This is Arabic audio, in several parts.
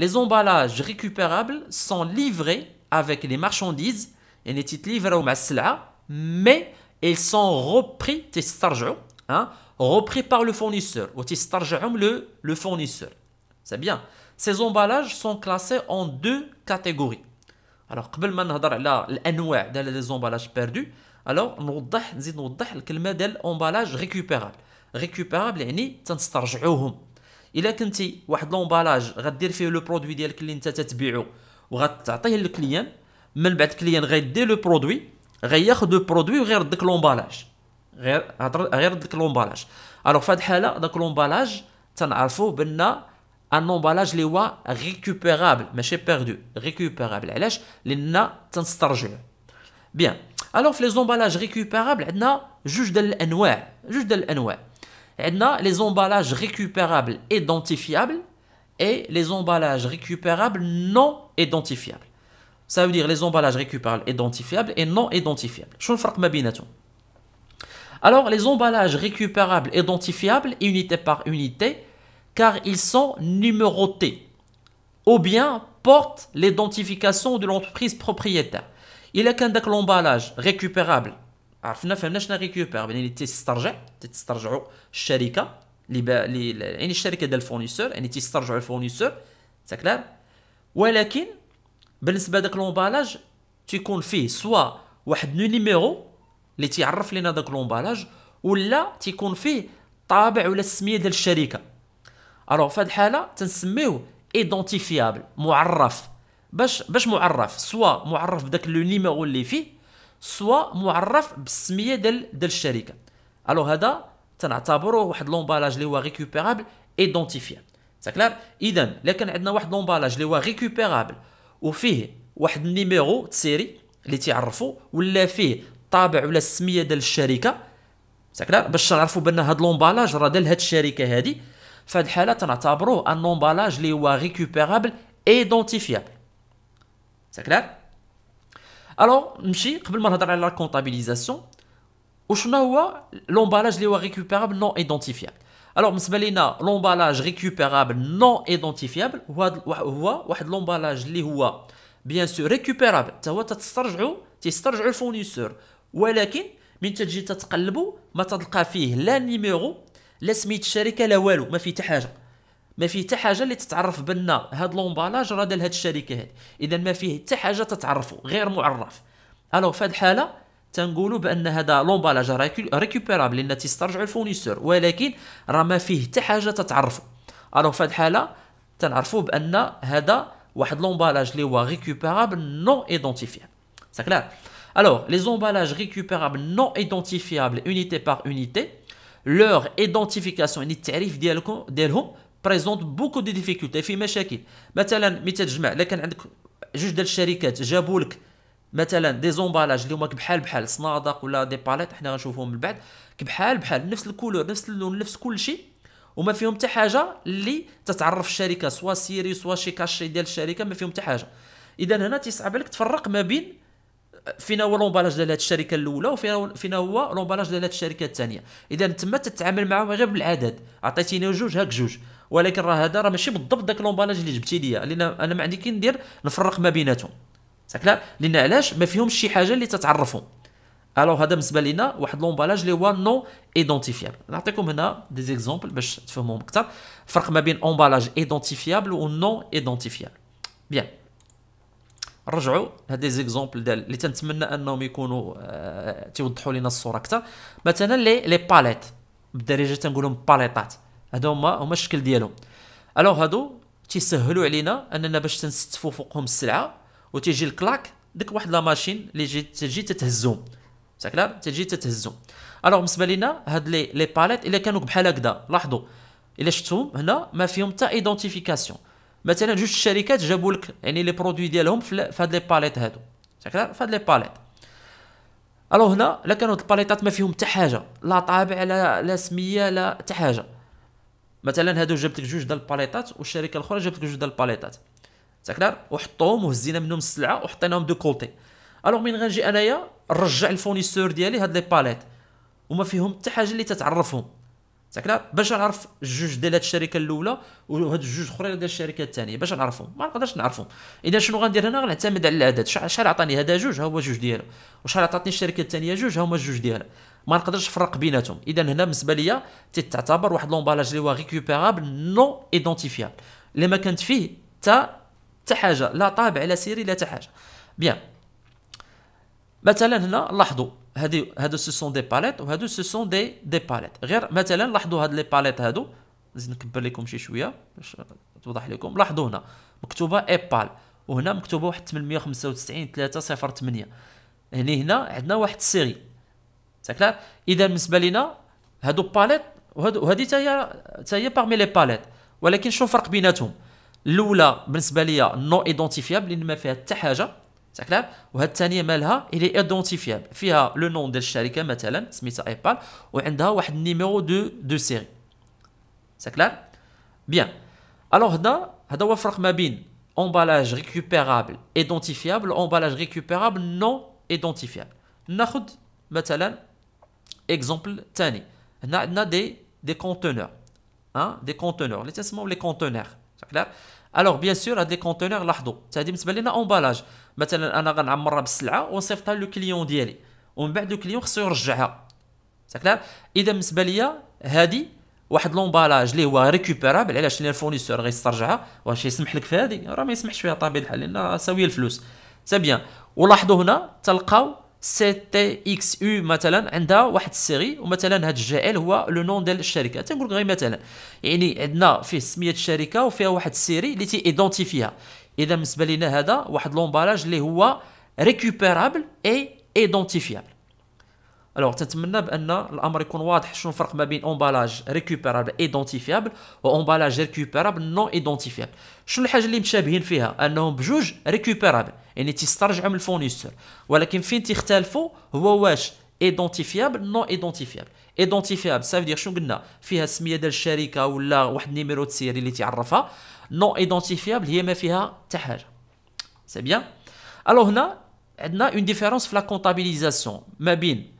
les emballages récupérables sont livrés avec les marchandises et les titres livrés au masla, mais ils sont repris, hein, repris par le fournisseur, ou le, le fournisseur. C'est bien. Ces emballages sont classés en deux catégories. Alors, قبل ما نهضر على الانواع ديال les emballages perdus, alors نوضح نزيد نوضح الكلمه ديال emballage récupérable. Récupérable يعني تنسترجعوهم. الا كنتي واحد لومبالاج غدير فيه لو برودوي ديالك اللي انت تتبيعو وغتعطيه للكليان من بعد كليان غيدي لو برودوي غياخذ لو برودوي وغير ديك لومبالاج غير غير ديك لومبالاج الوغ فهاد الحاله داك لومبالاج تنعرفو بان ان لومبالاج اللي هو ريكوبيرابل ماشي بيردو ريكوبيرابل علاش لان تنسترجعو بيان الوغ في لي زومبالاج ريكوبيرابل عندنا جوج ديال الانواع جوج ديال الانواع On a les emballages récupérables identifiables et les emballages récupérables non identifiables. Ça veut dire les emballages récupérables identifiables et non identifiables. Alors, les emballages récupérables identifiables, unité par unité, car ils sont numérotés ou bien portent l'identification de l'entreprise propriétaire. Il y a qu'un l'emballage récupérable عرفنا فهمنا شنو ريكوبير يعني تيسترجع تيسترجعوا الشركه اللي با... يعني الشركه ديال الفورنيسور يعني تيسترجعوا الفورنيسور تكلار ولكن بالنسبه داك لومبالاج تيكون فيه سوا واحد لو نيميرو اللي تيعرف لينا داك لومبالاج ولا تيكون فيه طابع ولا السميه ديال الشركه الوغ فهاد الحاله تنسميوه ايدونتيفيابل معرف باش باش معرف سوا معرف بداك لو نيميرو اللي فيه سوا معرف بالسميه ديال ديال الشركه الو هذا تنعتبروه واحد لومبالاج اللي هو ريكوبيرابل ايدونتيفي ساكلار اذا لكن عندنا واحد لومبالاج اللي هو ريكوبيرابل وفيه واحد النيميرو تسيري اللي تعرفوا ولا فيه الطابع ولا السميه ديال الشركه ساكلار باش نعرفوا بان هاد لومبالاج راه ديال هاد الشركه هادي فهاد الحاله تنعتبروه ان لومبالاج اللي هو ريكوبيرابل ايدونتيفيابل ساكلار Alors, la comptabilisation l'emballage li récupérable non identifiable. Alors l'emballage récupérable non identifiable l'emballage est récupérable, bien sûr récupérable, ou fournisseur, Vous Vous avez de numéro, la ma ما فيه حتى حاجه اللي تتعرف بان هاد لومبالاج راه ديال هاد الشركه هاد اذا ما فيه حتى حاجه تتعرفوا غير معرف الو في هاد الحاله تنقولوا بان هذا لومبالاج ريكوبيرابل لان تيسترجعوا الفونيسور ولكن راه ما فيه حتى حاجه تتعرفوا الو في هاد الحاله تنعرفوا بان هذا واحد لومبالاج اللي هو ريكوبيرابل نو ايدونتيفي سي كلير الو لي زومبالاج ريكوبيرابل نو ايدونتيفيابل اونيتي بار اونيتي لور ايدونتيفيكاسيون يعني التعريف ديالكم ديالهم بريزونت بوكو دي ديفيكولتي في مشاكل مثلا مثال تجمع الا كان عندك جوج ديال الشركات جابوا لك مثلا دي زومبالاج اللي هما بحال بحال صنادق ولا دي باليت حنا غنشوفهم من بعد بحال بحال نفس الكولور نفس اللون نفس كل شيء وما فيهم حتى حاجه اللي تتعرف الشركه سوا سيري سوا شي كاشي ديال الشركه ما فيهم حتى حاجه اذا هنا تيصعب عليك تفرق ما بين فينا هو لومبالاج ديال هذه الشركه الاولى وفينا فينا هو لومبالاج ديال هذه الشركه الثانيه اذا تما تتعامل معاهم غير بالعدد عطيتيني جوج هاك جوج ولكن راه هذا راه ماشي بالضبط داك لومبالاج اللي جبتي ليا لان انا ما عندي كي ندير نفرق ما بيناتهم ساكلا لان علاش ما فيهمش شي حاجه اللي تتعرفهم الو هذا بالنسبه لنا واحد لومبالاج اللي هو نو ايدونتيفيابل نعطيكم هنا دي زيكزومبل باش تفهموهم اكثر الفرق ما بين اومبالاج ايدونتيفيابل ونو ايدونتيفيابل بيان رجعوا هاد لي زيكزومبل ديال اللي تنتمنى انهم يكونوا آه تيوضحوا لنا الصوره اكثر مثلا لي لي باليت بالدارجه لهم باليطات هادو هما هما الشكل ديالهم الوغ هادو تيسهلوا علينا اننا باش تنستفوا فوقهم السلعه وتيجي الكلاك ديك واحد لا ماشين اللي جي تجي تتهزهم ساكلا تجي تتهزهم الوغ بالنسبه لنا هاد لي لي باليت الا كانوا بحال هكذا لاحظوا الا شفتهم هنا ما فيهم حتى ايدونتيفيكاسيون مثلا جوج الشركات جابوا لك يعني لي برودوي ديالهم في هاد لي باليت هادو في هاد لي باليت الو هنا لا كانوا الباليطات ما فيهم حتى حاجه لا طابع لا لا سميه لا حتى حاجه مثلا هادو جابت لك جوج ديال الباليطات والشركه الاخرى جابت لك جوج ديال الباليطات تكرار وحطوهم وهزينا منهم السلعه وحطيناهم دو كولتي الوغ من غنجي انايا نرجع الفونيسور ديالي هاد لي باليت وما فيهم حتى حاجه اللي تتعرفهم ساكنا باش نعرف الجوج ديال هاد الشركه الاولى وهاد الجوج الاخرين ديال الشركه الثانيه باش نعرفهم ما نقدرش نعرفهم اذا شنو غندير هنا غنعتمد على العدد شحال عطاني هذا جوج ها هو جوج ديالو وشحال عطاتني الشركه الثانيه جوج ها هما جوج ديالها ما نقدرش نفرق بيناتهم اذا هنا بالنسبه ليا تعتبر واحد لومبالاج اللي هو ريكوبيرابل نو ايدونتيفيابل اللي ما كانت فيه تا تا حاجه لا طابع لا سيري لا تا حاجه بيان مثلا هنا لاحظوا هادو هادو سو سون دي باليت وهادو سو سون دي دي باليت غير مثلا لاحظوا هاد لي باليت هادو نزيد نكبر لكم شي شويه باش توضح لكم لاحظوا هنا مكتوبه ايبال وهنا مكتوبه واحد 895 8 يعني هنا عندنا واحد السيري تاكلار اذا بالنسبه لينا هادو باليت وهادو وهادي حتى هي حتى هي باغمي لي باليت ولكن شنو الفرق بيناتهم الاولى بالنسبه ليا نو ايدونتيفيابل لان ما فيها حتى حاجه C'est clair Et est identifiable. le nom de la société, par exemple, qui et a un numéro de série. C'est clair Bien. Alors, ici, c'est une différence récupérable identifiable emballage récupérable non-identifiable. Prenons un exemple. nous avons des conteneurs. Hein، des conteneurs. Les tessements les conteneurs. C'est clair الوغ بيان سور هاد لي كونتينر لاحظوا حتى هادي بالنسبه لينا امبالاج مثلا انا غنعمرها بالسلعه ونصيفطها لو كليون ديالي ومن بعد لو كليون خصو يرجعها سكلار اذا بالنسبه ليا هادي واحد لومبالاج اللي هو ريكوبيرابل علاش لان الفونيسور غيسترجعها واش يسمح لك في هذه راه ما يسمحش فيها طبيعي الحال لان ساويه الفلوس سي بيان ولاحظوا هنا تلقاو سي تي اكس يو مثلا عندها واحد السيري ومثلا هاد الجي ال هو لو نون ديال الشركه تنقول غير مثلا يعني عندنا فيه سميه الشركه وفيها واحد السيري اللي ايدونتيفيها اذا بالنسبه لنا هذا واحد لومبالاج اللي هو ريكوبيرابل اي ايدونتيفيابل الوغ تتمنى بان الامر يكون واضح شنو الفرق ما بين امبالاج ريكوبيرابل ايدونتيفيابل وامبالاج ريكوبيرابل نون ايدونتيفيابل شنو الحاجه اللي مشابهين فيها انهم بجوج ريكوبيرابل يعني تيسترجعوا من الفونيسور ولكن فين تيختلفوا هو واش ايدونتيفيابل نون ايدونتيفيابل ايدونتيفيابل سا دير شنو قلنا فيها السميه ديال الشركه ولا واحد النيميرو دو سيري اللي تعرفها نون ايدونتيفيابل هي ما فيها حتى حاجه سي بيان الو هنا عندنا اون ديفيرونس في لا كونطابيليزاسيون ما بين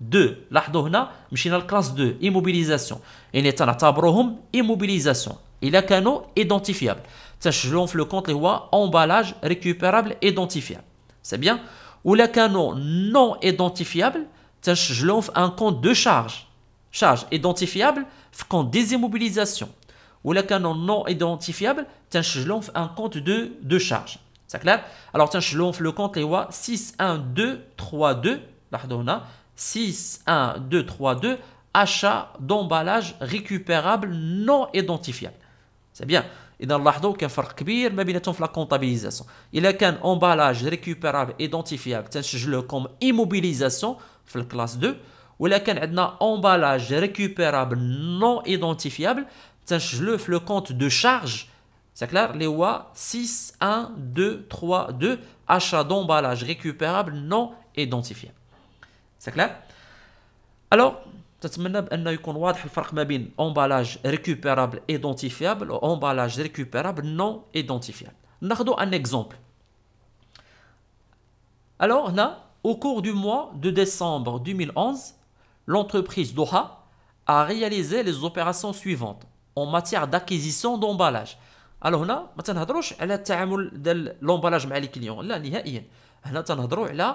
2. machine à classe 2, immobilisation. Et est en la de tabaroum, immobilisation. Il a canon identifiable. Je lance le compte, les lois, emballage, récupérable, identifiable. C'est bien. Ou le canon non identifiable, je lance un compte de charge. Charge, identifiable, compte désimmobilisation. Ou le canon non identifiable, je lance un compte de charge. C'est clair Alors, je lance le compte, les lois, 6, 1, 2, 3, 2. l'Ardona. 6, 1, 2, 3, 2, achat d'emballage récupérable non identifiable. C'est bien. Et dans l'ardo, qu'un fort kbir, mais bien la comptabilisation. Il a un emballage récupérable identifiable, je le comme immobilisation, la classe 2. Ou il a un emballage récupérable non identifiable, je le le compte de charge. C'est clair Les lois 6, 1, 2, 3, 2, achat d'emballage récupérable non identifiable. C'est clair Alors, j'espère a est clair la différence entre l'emballage récupérable identifiable et l'emballage récupérable non identifiable. Nardo un exemple. Alors, au cours du mois de décembre 2011, l'entreprise Doha a réalisé les opérations suivantes en matière d'acquisition d'emballage. Alors, maintenant, vous ne parlez pas de l'emballage avec les clients. Non,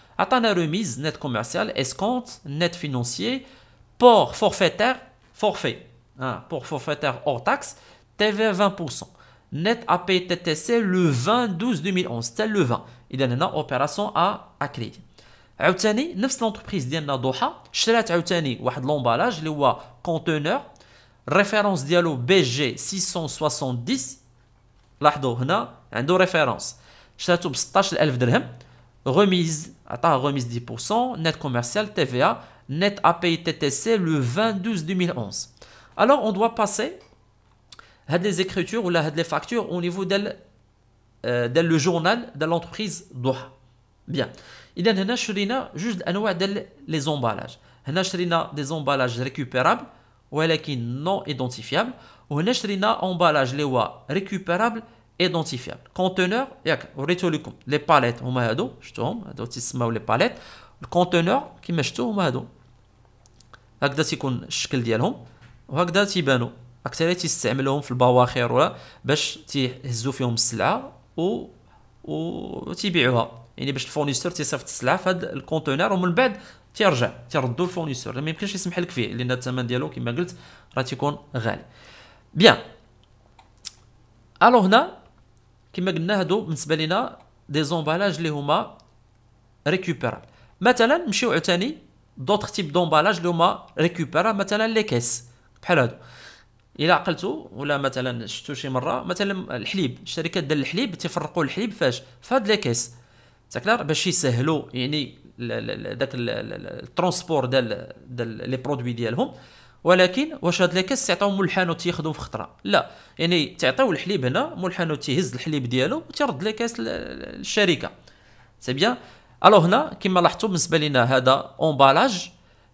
la remise net commercial escompte net financier port forfaitaire forfait hein, port forfaitaire hors taxe TV 20% net APTTC le 20 12 2011 tel le 20 il y a une opération à à crédit عاوتاني نفس لونتربريز ديالنا ضحى شرات عاوتاني واحد لومبالاج اللي هو كونتينر الريفيرونس ديالو بي جي 670 لاحظوا هنا عنده référence, شراتو ب 16000 درهم remise, à remise 10%, net commercial, TVA, net à TTC le 22 2011. Alors on doit passer à des écritures ou à des factures au niveau du euh, le journal de l'entreprise Doha. Bien. Il y a juste un les emballages. On a des emballages récupérables ou non identifiables. emballage les emballages récupérables ايدونتيفيابل كونتينر ياك وريتو لكم لي باليت هما هادو شفتوهم هادو تيسماو لي باليت الكونتينر كيما شفتو هما هادو هكذا تيكون الشكل ديالهم وهكذا تيبانو اكثريه تيستعملوهم في البواخر ولا باش تيهزو فيهم السلعه و و تيبيعوها يعني باش الفورنيسور تيصيفط السلعه في هذا الكونتينر ومن بعد تيرجع تيردو الفورنيسور ما يمكنش يسمح لك فيه لان الثمن ديالو كما قلت راه تيكون غالي بيان الو هنا كما قلنا هادو بالنسبه لينا دي زومبالاج اللي هما ريكوبير مثلا نمشيو عاوتاني دوطخ تيب دومبالاج اللي هما ريكوبير مثلا لي كيس بحال هادو الا عقلتو ولا مثلا شفتو شي مره مثلا الحليب الشركات ديال الحليب تيفرقوا الحليب فاش فهاد لي كيس تاكلار باش يسهلوا يعني داك الترونسبور ديال ديال لي برودوي ديالهم ولكن واش هاد لاكاس تعطيو ملحن تيخدو في خطره لا يعني تعطيو الحليب هنا ملحن تيهز الحليب ديالو وتيرد لاكاس للشركه سي بيان الو هنا كما لاحظتوا بالنسبه لنا هذا اونبالاج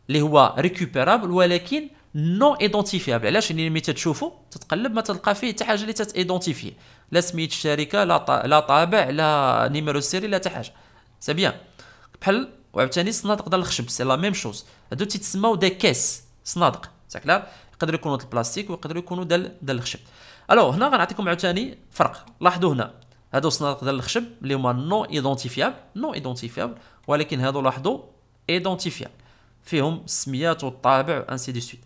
اللي هو ريكوبيرابل ولكن نو ايدونتيفيابل علاش يعني ملي تتشوفو تتقلب ما تلقى فيه حتى حاجه اللي تتيدونتيفي لا سميت الشركه لا لا طابع لا نيميرو سيري لا حتى حاجه سي بيان بحال وعاوتاني الصنادق ديال الخشب سي لا ميم شوز هادو تيتسماو دي كيس صنادق استكلال يقدر يكونوا البلاستيك ويقدر يكونوا دال ديال الخشب الو هنا غنعطيكم عاوتاني فرق لاحظوا هنا هادو صنادق ديال الخشب اللي هما نو ايدونتيفيابل نو ايدونتيفيابل ولكن هادو لاحظوا ايدونتيفيابل فيهم السميات والطابع انسي دي سويت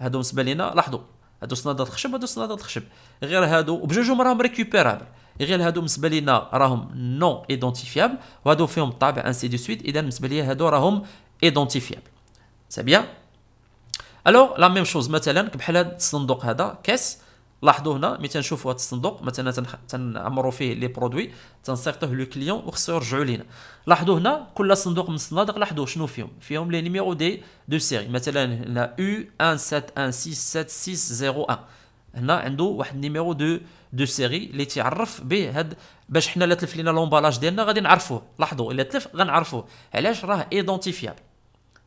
هادو بالنسبه لينا لاحظوا هادو صناديق الخشب هادو صناديق الخشب غير هادو وبجوجهم راهم ريكوبيرابل غير هادو بالنسبه لينا راهم نو ايدونتيفيابل وهادو فيهم طابع انسي دي سويت اذا بالنسبه ليا هادو راهم ايدونتيفيابل سي بيان الو لا ميم شوز مثلا بحال هذا الصندوق هذا كاس لاحظوا هنا ملي تنشوفوا هذا الصندوق مثلا تنعمروا فيه لي برودوي تنصيفطوه لو كليون وخصو يرجعوا لينا لاحظوا هنا كل صندوق من الصنادق لاحظوا شنو فيهم فيهم لي نيميرو دي دو سيري مثلا هنا u 17167601 هنا عنده واحد النيميرو دو دو سيري اللي تيعرف به هاد باش حنا لا تلف لينا لومبالاج ديالنا غادي نعرفوه لاحظوا الا تلف غنعرفوه علاش راه ايدونتيفيابل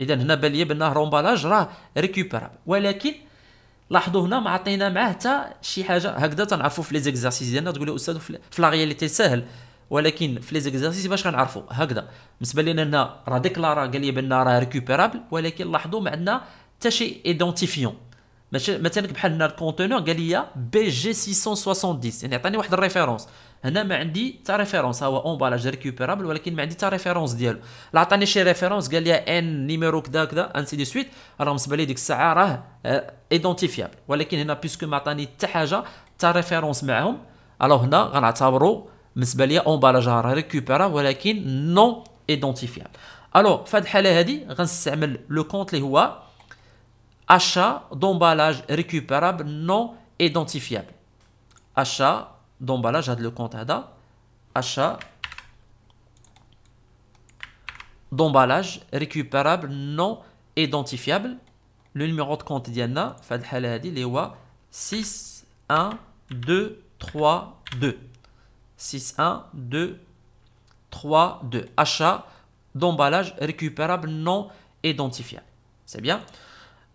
اذا هنا بان لي بان رومبالاج راه ريكوبيرابل ولكن لاحظوا هنا ما عطينا معاه حتى شي حاجه هكذا تنعرفوا في لي زيكزارسيس ديالنا تقول استاذ في لا رياليتي ساهل ولكن في لي زيكزارسيس باش غنعرفوا هكذا بالنسبه لنا هنا راه ديكلارا قال لي بان راه ريكوبيرابل ولكن لاحظوا ما عندنا حتى شي ايدونتيفيون ماشي مثلا بحال هنا الكونتينر قال لي بي جي 670 يعني عطاني واحد الريفيرونس هنا ما عندي تا ريفيرونس هو اونبالاج ريكوبيرابل ولكن ما عندي تا ريفيرونس ديالو لا عطاني شي ريفيرونس قال لي ان نيميرو كذا ان انسي دي سويت راه بالنسبه لي ديك الساعه راه ايدونتيفيابل آه، ولكن هنا بيسكو ما عطاني حتى حاجه تا ريفيرونس معاهم الو هنا غنعتبرو بالنسبه لي اونبالاج راه ريكوبيرا ولكن نون ايدونتيفيابل الو فهاد الحاله هادي غنستعمل لو كونت اللي هو achat d'emballage récupérable non identifiable. Achat d'emballage, le compte ADA. Achat d'emballage récupérable non identifiable. Le numéro de compte d'Yana, Fadhaladi, Lewa, 6, 1, 2, 3, 2. 6, 1, 2, 3, 2. Achat d'emballage récupérable non identifiable. C'est bien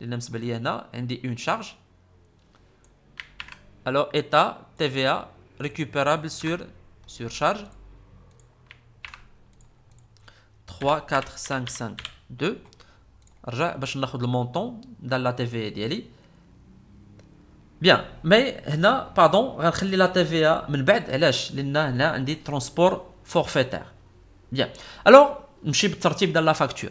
Il y une charge. Alors, état, TVA, récupérable sur charge. 3, 4, 5, 5, 2. Je vais prendre le montant dans la TVA. Bien, mais pardon, je vais la TVA. Pourquoi Parce qu'ici, transport forfaitaire. Bien, alors, je vais sorti dans la facture.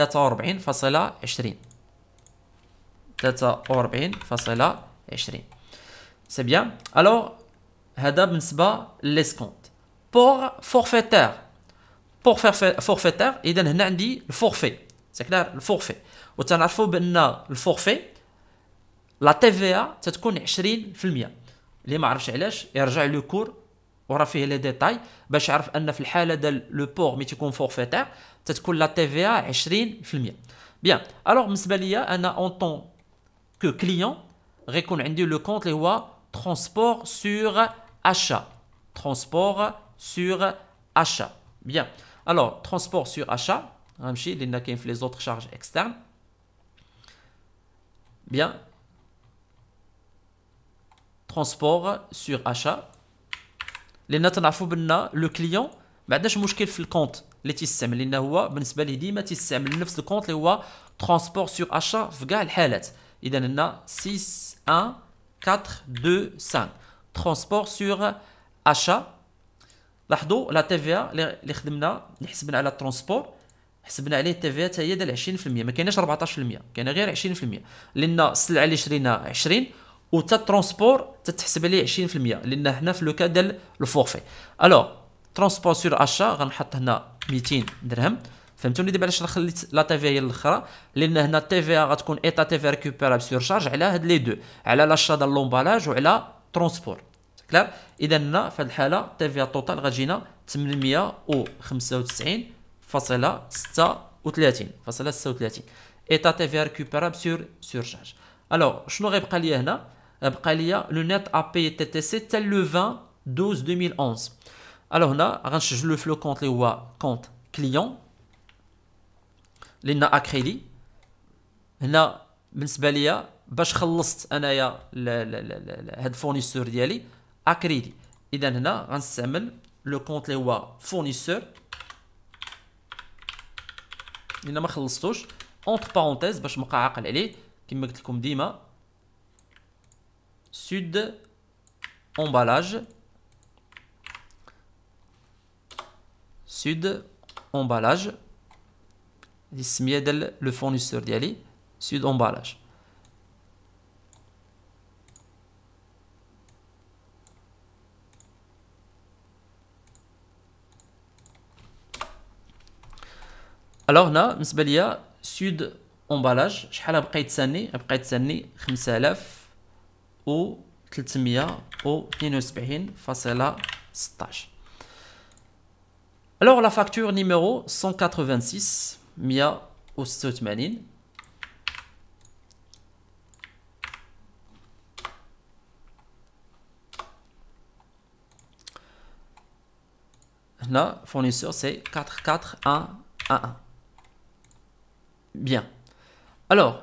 43.20 43.20 سي بيان الوغ هذا بالنسبه للسكونت بور فورفيتير بور فورفيتير اذا هنا عندي الفورفي سي كلار الفورفي وتنعرفوا بان الفورفي لا تي في ا تتكون 20% اللي ما عرفش علاش يرجع لو كور وراه فيه لي ديتاي باش يعرف ان في الحاله ديال لو بور مي تيكون فورفيتير c'est-à-dire la TVA est Bien. Alors, M. Belia en a entend que client le compte le transport sur achat, transport sur achat. Bien. Alors, transport sur achat. Ramchi les n'accepte les autres charges externes. Bien. Transport sur achat. Les n'ont en affublé le client. Maintenant, je me suis le compte. اللي تيستعمل لان هو بالنسبه ليه ديما تيستعمل نفس الكونت اللي هو ترونسبور سور اشا في كاع الحالات اذا هنا 6 1 4 2 5 ترونسبور سور اشا لاحظوا لا تي في اللي خدمنا اللي حسبنا على ترونسبور حسبنا عليه تي في حتى هي ديال 20% ما كايناش 14% كاينه غير 20% لان السلعه اللي شرينا 20 وتا الترونسبور تتحسب عليه 20% لان هنا في لو كا ديال الفورفي الوغ ترونسبور سور اشا غنحط هنا 200 درهم فهمتوني دابا علاش خليت لا تي في هي الاخرى لان هنا تي في غتكون ايتا تي في ريكوبيرابل سور شارج على هاد لي دو على لاشا ديال لومبالاج وعلى ترونسبور كلار اذا هنا في هاد الحاله تي في توتال غتجينا 895.36.36 ايتا تي في ريكوبيرابل سور سور شارج الوغ شنو غيبقى ليا هنا بقى ليا لو نيت ا بي تي تي سي حتى لو 20 12 2011 الو هنا غنسجلو في لو كونت اللي هو كونت كليون لان اكريلي هنا بالنسبه ليا باش خلصت انايا هاد الفورنيسور ديالي اكريلي اذا هنا غنستعمل لو كونت اللي هو فورنيسور لان ما خلصتوش اونتر بارونتيز باش نبقى عاقل عليه كما قلت لكم ديما سود امبالاج sud, emballage, l'ismiedel, le fournisseur d'Ali, sud, emballage. Alors là, sud, emballage, je suis à la 5000 ou alors la facture numéro 186 Mia وستة la fournisseur c'est 44111 bien alors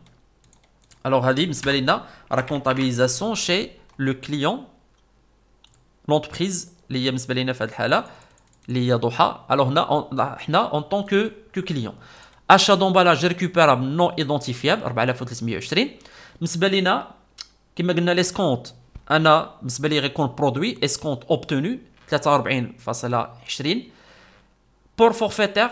Alors, la comptabilisation chez le client, l'entreprise, les Alors, on en tant que, que client. Achat d'emballage récupérable non identifiable, 4320. بالنسبه لينا كما قلنا ليسكونت لي obtenu, 43.20 pour forfaitaire.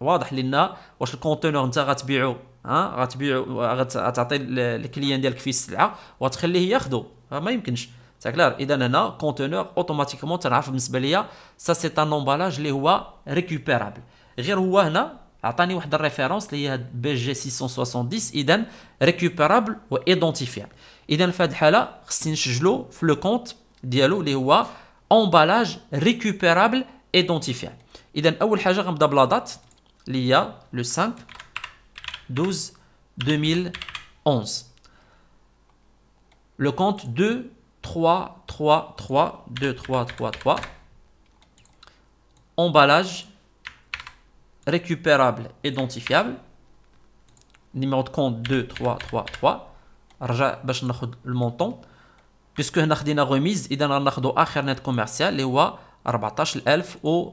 واضح لنا واش الكونتينر انت غتبيعو ها غتبيعو غتعطي الكليان ديالك فيه السلعه وتخليه ياخذو ما يمكنش تاكلار اذا هنا كونتينر اوتوماتيكمون تنعرف بالنسبه ليا سا سي ان امبالاج اللي هو ريكوبيرابل غير هو هنا عطاني واحد الريفيرونس اللي هي بي جي 670 اذا ريكوبيرابل وايدونتيفيابل اذا في هاد الحاله خصني نسجلو في لو كونت ديالو اللي هو امبالاج ريكوبيرابل ايدونتيفيابل اذا اول حاجه غنبدا بلا دات l'IA, le 5 12 2011. Le compte 2 3 3 3 2 3 3 3. Emballage récupérable identifiable. Numéro de compte 2 3 3 3. Raja, bach le montant. Puisque nous avons remise, nous avons un net commercial, les 14 000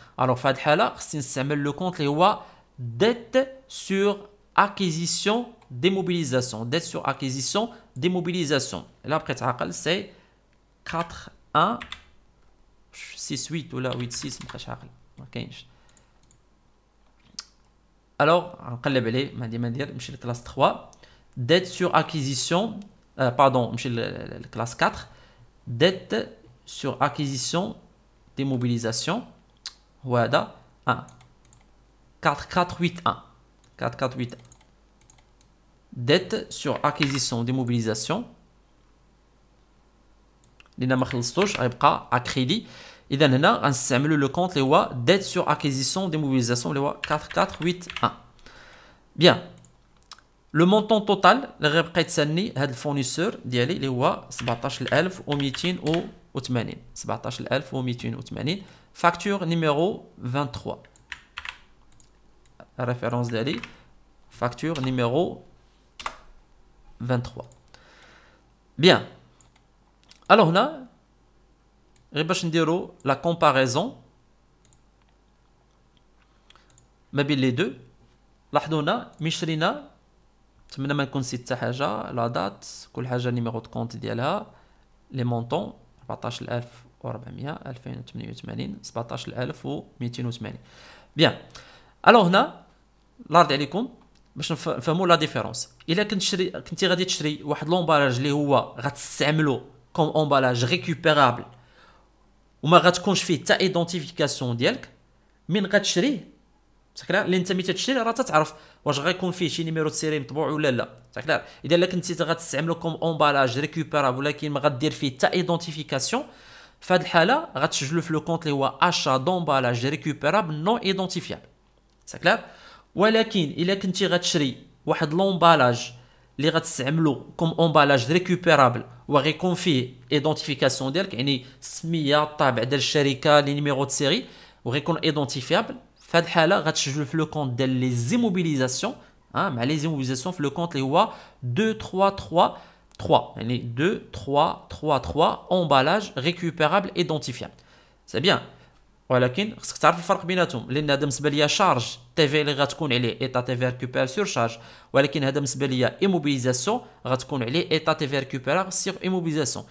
Alors, Fadhala, utiliser le compte qui est « dette sur acquisition démobilisation. Dette sur acquisition démobilisation. Là, après, c'est 4, 1, 6, 8 ou là, 8, 6, alors, je on classe 3, dette sur acquisition, euh, pardon, euh, la classe 4, dette sur acquisition, démobilisation. Wada 1. 4, 4, 8, 1. 4, 4, 8, 1. Dette sur acquisition d'immobilisation. L'inamakhilstouch, aïbka, à crédit. Et d'un an, le compte, les dette sur acquisition d'immobilisation, les lois 4, 4, 8, 1. Bien. Le montant total, le le fournisseur, d'y aller, les lois, c'est 17 80 facture numéro 23 référence d'ali facture numéro 23 bien alors là la comparaison mais les deux michelina la date la date numéro de compte les montants 14400 2088 17280 بيان الوغ هنا العرض عليكم باش نفهموا لا ديفيرونس الا كنت شري كنتي غادي تشري واحد لومبالاج اللي هو غتستعملو كوم امبالاج ريكوبيرابل وما غتكونش فيه حتى ايدونتيفيكاسيون ديالك من غتشريه تاكلا اللي انت ملي تشري راه تتعرف واش غيكون فيه شي نيميرو سيري مطبوع ولا لا تاكلا اذا لا كنتي غتستعملو كوم اونبالاج ريكوبيرابل ولكن ما غدير فيه حتى ايدونتيفيكاسيون فهاد الحاله غتسجلو في لو كونت اللي هو اشا دونبالاج ريكوبيرابل نو ايدونتيفيابل ساكلار ولكن الا كنتي غتشري واحد لومبالاج اللي غتستعملو كوم اونبالاج ريكوبيرابل وغيكون فيه ايدونتيفيكاسيون ديالك يعني السميه الطابع ديال الشركه لي نيميرو دو سيري وغيكون ايدونتيفيابل C'est ce qui est le compte des immobilisations. Les immobilisations hein, le compte de 2, 3, 3, 3. 2, 3, 3, 3 emballage récupérable identifiable, C'est bien. Ce que je charge, état de sur charge. walakin immobilisation, sur immobilisation.